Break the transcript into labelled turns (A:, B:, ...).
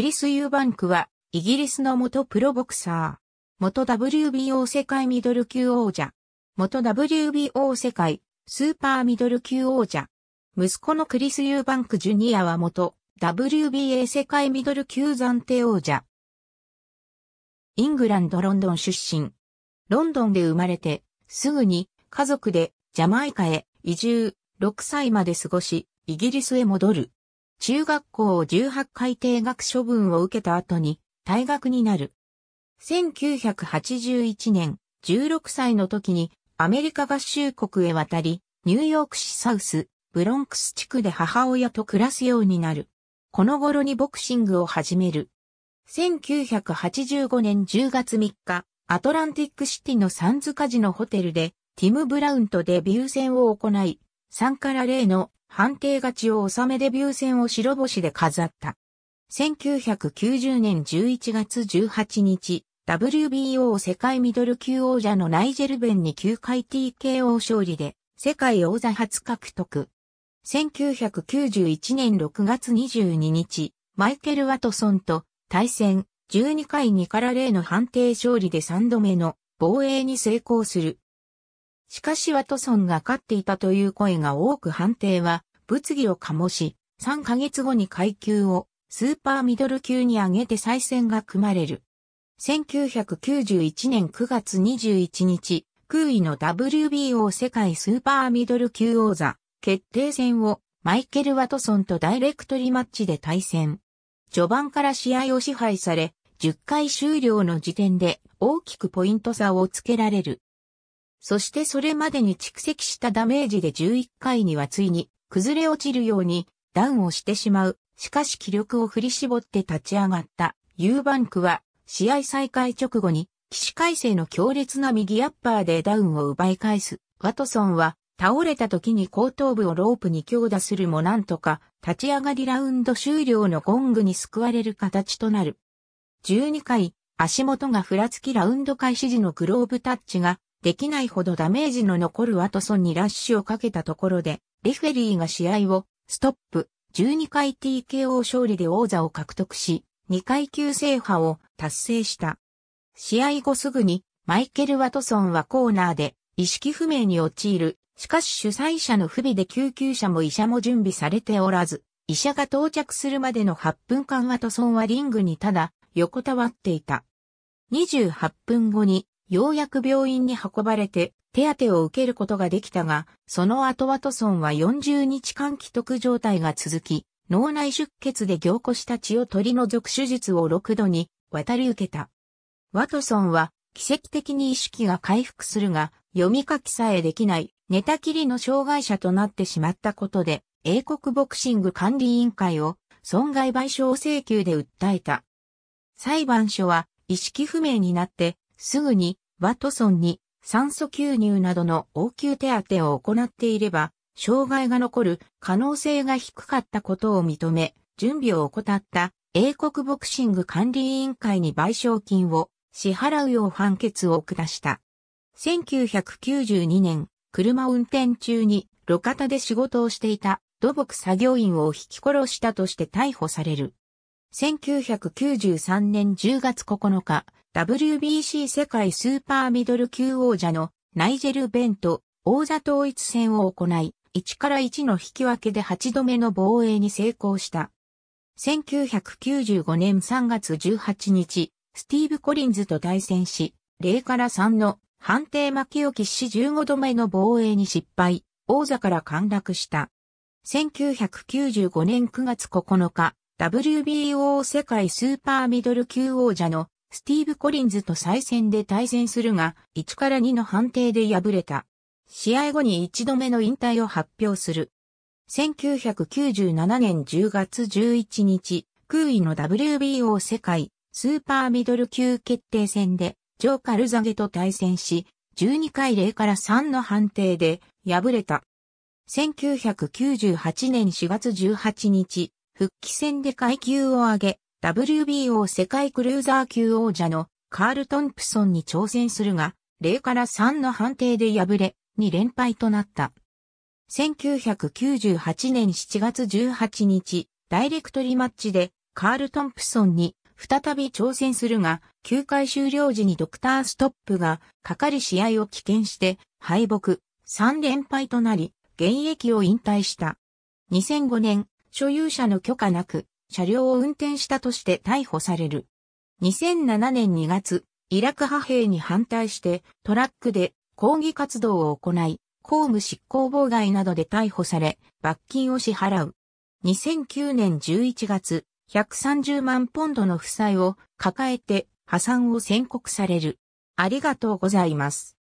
A: クリス・ユーバンクは、イギリスの元プロボクサー。元 WBO 世界ミドル級王者。元 WBO 世界スーパーミドル級王者。息子のクリス・ユーバンク・ジュニアは元 WBA 世界ミドル級暫定王者。イングランド・ロンドン出身。ロンドンで生まれて、すぐに家族でジャマイカへ移住、6歳まで過ごし、イギリスへ戻る。中学校を18回定額処分を受けた後に退学になる。1981年、16歳の時にアメリカ合衆国へ渡り、ニューヨーク市サウス、ブロンクス地区で母親と暮らすようになる。この頃にボクシングを始める。1985年10月3日、アトランティックシティのサンズカジのホテルで、ティム・ブラウンとデビュー戦を行い、3から0の判定勝ちを収めデビュー戦を白星で飾った。1990年11月18日、WBO 世界ミドル級王者のナイジェルベンに9回 TKO 勝利で、世界王座初獲得。1991年6月22日、マイケル・ワトソンと対戦12回2から0の判定勝利で3度目の防衛に成功する。しかしワトソンが勝っていたという声が多く判定は物議を醸し、3ヶ月後に階級をスーパーミドル級に上げて再戦が組まれる。1991年9月21日、空位の WBO 世界スーパーミドル級王座決定戦をマイケル・ワトソンとダイレクトリマッチで対戦。序盤から試合を支配され、10回終了の時点で大きくポイント差をつけられる。そしてそれまでに蓄積したダメージで11回にはついに崩れ落ちるようにダウンをしてしまう。しかし気力を振り絞って立ち上がった U バンクは試合再開直後に起死回生の強烈な右アッパーでダウンを奪い返す。ワトソンは倒れた時に後頭部をロープに強打するもなんとか立ち上がりラウンド終了のゴングに救われる形となる。12回、足元がふらつきラウンド開始時のグローブタッチができないほどダメージの残るワトソンにラッシュをかけたところで、レフェリーが試合をストップ、12回 TKO 勝利で王座を獲得し、2階級制覇を達成した。試合後すぐに、マイケル・ワトソンはコーナーで、意識不明に陥る。しかし主催者の不備で救急車も医者も準備されておらず、医者が到着するまでの8分間ワトソンはリングにただ、横たわっていた。28分後に、ようやく病院に運ばれて手当てを受けることができたが、その後ワトソンは40日間既得状態が続き、脳内出血で凝固した血を取り除く手術を6度に渡り受けた。ワトソンは奇跡的に意識が回復するが、読み書きさえできない寝たきりの障害者となってしまったことで、英国ボクシング管理委員会を損害賠償請求で訴えた。裁判所は意識不明になってすぐにワトソンに酸素吸入などの応急手当を行っていれば、障害が残る可能性が低かったことを認め、準備を怠った英国ボクシング管理委員会に賠償金を支払うよう判決を下した。1992年、車運転中に路肩で仕事をしていた土木作業員を引き殺したとして逮捕される。1993年10月9日、WBC 世界スーパーミドル級王者のナイジェル・ベンと王座統一戦を行い、1から1の引き分けで8度目の防衛に成功した。1995年3月18日、スティーブ・コリンズと対戦し、0から3の判定負けをきし15度目の防衛に失敗、王座から陥落した。1995年9月9日、WBO 世界スーパーミドル級王者のスティーブ・コリンズと再戦で対戦するが、1から2の判定で敗れた。試合後に1度目の引退を発表する。1997年10月11日、空位の WBO 世界スーパーミドル級決定戦で、ジョー・カルザゲと対戦し、12回0から3の判定で敗れた。1998年4月18日、復帰戦で階級を上げ、WBO 世界クルーザー級王者のカール・トンプソンに挑戦するが、0から3の判定で敗れ、2連敗となった。1998年7月18日、ダイレクトリマッチでカール・トンプソンに再び挑戦するが、9回終了時にドクターストップがかかり試合を棄権して敗北、3連敗となり、現役を引退した。2005年、所有者の許可なく車両を運転したとして逮捕される。2007年2月、イラク派兵に反対してトラックで抗議活動を行い、公務執行妨害などで逮捕され、罰金を支払う。2009年11月、130万ポンドの負債を抱えて破産を宣告される。ありがとうございます。